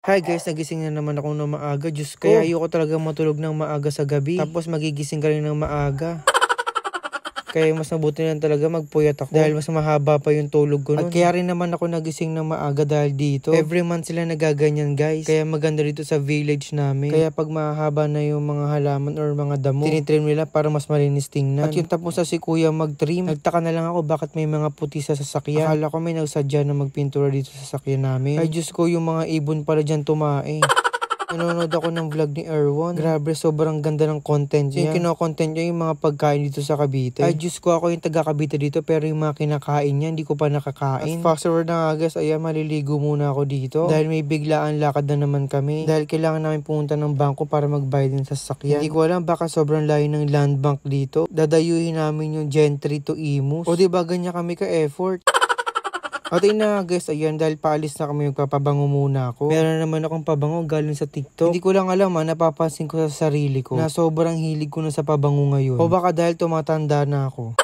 Hi guys, nagising na naman ako ng maaga. Diyos, kaya oh. ayoko talaga matulog ng maaga sa gabi. Tapos magigising ka rin ng maaga. Kaya mas nabuti na talaga magpuyat ako dahil mas mahaba pa yung tulog ko nun. At kaya rin naman ako nagising na maaga dahil dito. Every month sila nagaganyan guys. Kaya maganda dito sa village namin. Kaya pag mahaba na yung mga halaman or mga damo, tinitrim nila para mas malinis tingnan. At yung tapos sa si kuya mag-trim, nagtaka na lang ako bakit may mga puti sa sasakyan. Akala ko may nagsadya na magpintura dito sa sasakyan namin. Ay Diyos ko, yung mga ibon pala dyan tumae. Nanonood ako ng vlog ni Erwan. Grabe, sobrang ganda ng content niya. Yung kinokontent niya yung mga pagkain dito sa Cavite. Ay, Diyos ko ako yung taga Cavite dito pero yung mga kinakain niya hindi ko pa nakakain. At fast forward na nga guys, ayan, maliligo muna ako dito. Dahil may biglaan lakad na naman kami. Dahil kailangan namin pumunta ng bangko para magbayad din sa sakyan. Hindi ko alam, baka sobrang layo ng land bank dito. Dadayuhin namin yung Gentry to Imus. O diba ganyan kami ka-effort? At ayun na guys, ayan dahil paalis na kami, magpapabango muna ako. Meron naman akong pabango galing sa TikTok. Hindi ko lang alam ha, ah. napapansin ko sa sarili ko na sobrang hilig ko na sa pabango ngayon. O baka dahil tumatanda na ako.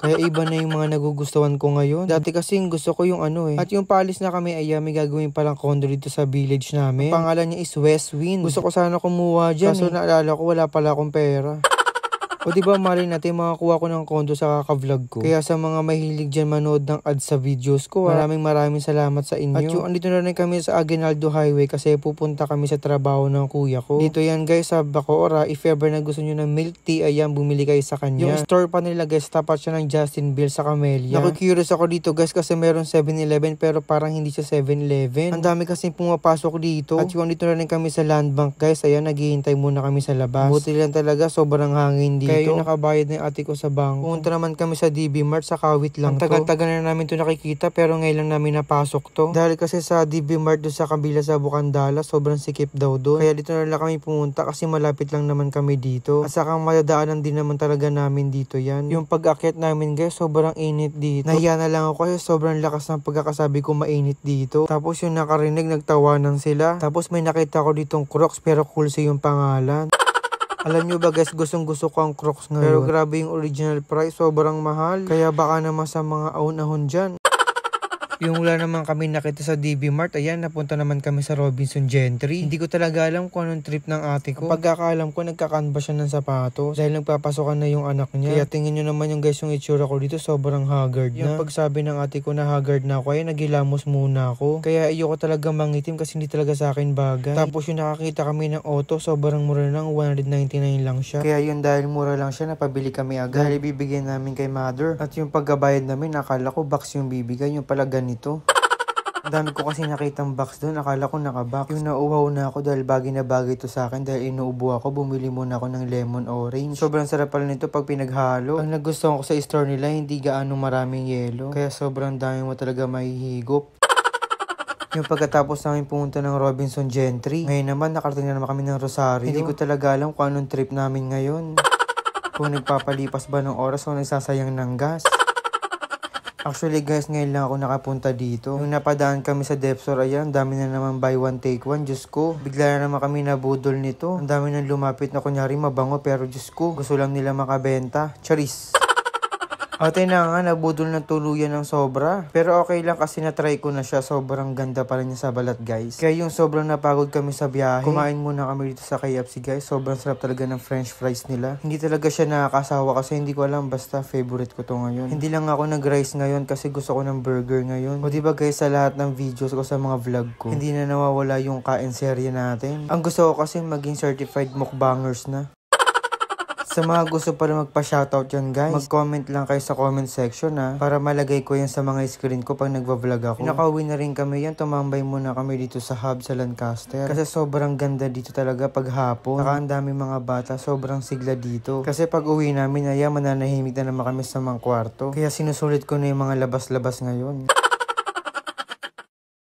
Kaya iba na yung mga nagugustuhan ko ngayon. Dati kasi gusto ko yung ano eh. At yung paalis na kami ay ah, may gagawin palang condo dito sa village namin. Ang pangalan niya is Westwind. Gusto ko sana kumuha dyan Kaso eh. naalala ko wala pala akong pera o di ba mali natin makakuha ko ng kondo sa kaka-vlog ko. Kaya sa mga mahilig dyan manood ng ads sa videos ko, maraming maraming salamat sa inyo. At yung andito na rin kami sa Aguinaldo Highway kasi pupunta kami sa trabaho ng kuya ko. Dito yan guys sa Bacoora. If ever na gusto nyo ng milk tea, ayan bumili kayo sa kanya. Yung store pa nila guys, tapat siya ng Justin Bill sa Camellia. naku ako dito guys kasi meron 7-Eleven pero parang hindi siya 7-Eleven. Ang dami kasi pumapasok dito. At yung andito na rin kami sa Landbank guys. Ayan, naghihintay muna kami sa labas. Buti lang talaga, sobrang hangin dito dito. Kaya yung nakabayad na yung ate ko sa bank. Pumunta naman kami sa DB Mart, sa Kawit lang Ang tagal-tagal na namin to nakikita pero ngayon lang namin napasok to. Dahil kasi sa DB Mart doon sa kabila sa Bukandala, sobrang sikip daw doon. Kaya dito na lang kami pumunta kasi malapit lang naman kami dito. At saka madadaanan din naman talaga namin dito yan. Yung pag-akyat namin guys, sobrang init dito. Nahiya na lang ako kasi sobrang lakas ng pagkakasabi ko mainit dito. Tapos yung nakarinig, nagtawanan sila. Tapos may nakita ko ditong crocs pero cool sa yung pangalan. Alam nyo ba guys, gustong gusto ko ang Crocs ngayon. Pero grabe yung original price, sobrang mahal. Kaya baka naman sa mga ahon-ahon dyan, yung wala naman kami nakita sa DB Mart, ayan, napunta naman kami sa Robinson Gentry. Hindi ko talaga alam kung anong trip ng ate ko. Ang pagkakaalam ko, nagkakanba siya ng sapato dahil nagpapasokan na yung anak niya. Kaya tingin nyo naman yung guys yung itsura ko dito, sobrang haggard na. Yung pagsabi ng ate ko na haggard na ako, ay nagilamos muna ako. Kaya ayoko talaga mangitim kasi hindi talaga sa akin bagay. Tapos yung nakakita kami ng auto, sobrang mura lang, 199 lang siya. Kaya yun dahil mura lang siya, napabili kami agad. Dahil bibigyan namin kay mother. At yung paggabayad namin, nakala ko box yung bibigay, yung pala ganun nito. Dami ko kasi nakitang box doon. Akala ko nakabox. Yung nauhaw na ako dahil bagay na bagay to sa akin. Dahil inuubo ako, bumili muna ako ng lemon orange. Sobrang sarap pala nito pag pinaghalo. Ang nagustuhan ko sa store nila, hindi gaano maraming yelo. Kaya sobrang dami mo talaga mahihigop. Yung pagkatapos namin pumunta ng Robinson Gentry, ngayon naman nakarating na naman kami ng Rosario. Hindi ko talaga alam kung anong trip namin ngayon. Kung nagpapalipas ba ng oras o nagsasayang ng gas. Actually guys, ngayon lang ako nakapunta dito. Nung napadaan kami sa Depsor, ayan, dami na naman buy one take one. Diyos ko, bigla na naman kami nabudol nito. Ang dami nang lumapit na kunyari mabango pero Diyos ko, gusto lang nila makabenta. Charis! Ate na nga, nabudol ng tuluyan ng sobra. Pero okay lang kasi na-try ko na siya. Sobrang ganda pala niya sa balat guys. Kaya yung sobrang napagod kami sa biyahe, kumain muna kami dito sa KFC guys. Sobrang sarap talaga ng french fries nila. Hindi talaga siya nakakasawa kasi hindi ko alam basta favorite ko to ngayon. Hindi lang ako nag-rice ngayon kasi gusto ko ng burger ngayon. O diba guys sa lahat ng videos ko sa mga vlog ko, hindi na nawawala yung kain serye natin. Ang gusto ko kasi maging certified mukbangers na. Sa mga gusto pa rin magpa-shoutout yan guys, mag-comment lang kayo sa comment section ha, para malagay ko yan sa mga screen ko pag nagva-vlog ako. Nakauwi na rin kami yan, tumambay muna kami dito sa hub sa Lancaster. Kasi sobrang ganda dito talaga pag hapon. Saka ang dami mga bata, sobrang sigla dito. Kasi pag uwi namin, ay mananahimik na naman kami sa mga kwarto. Kaya sinusulit ko na yung mga labas-labas ngayon.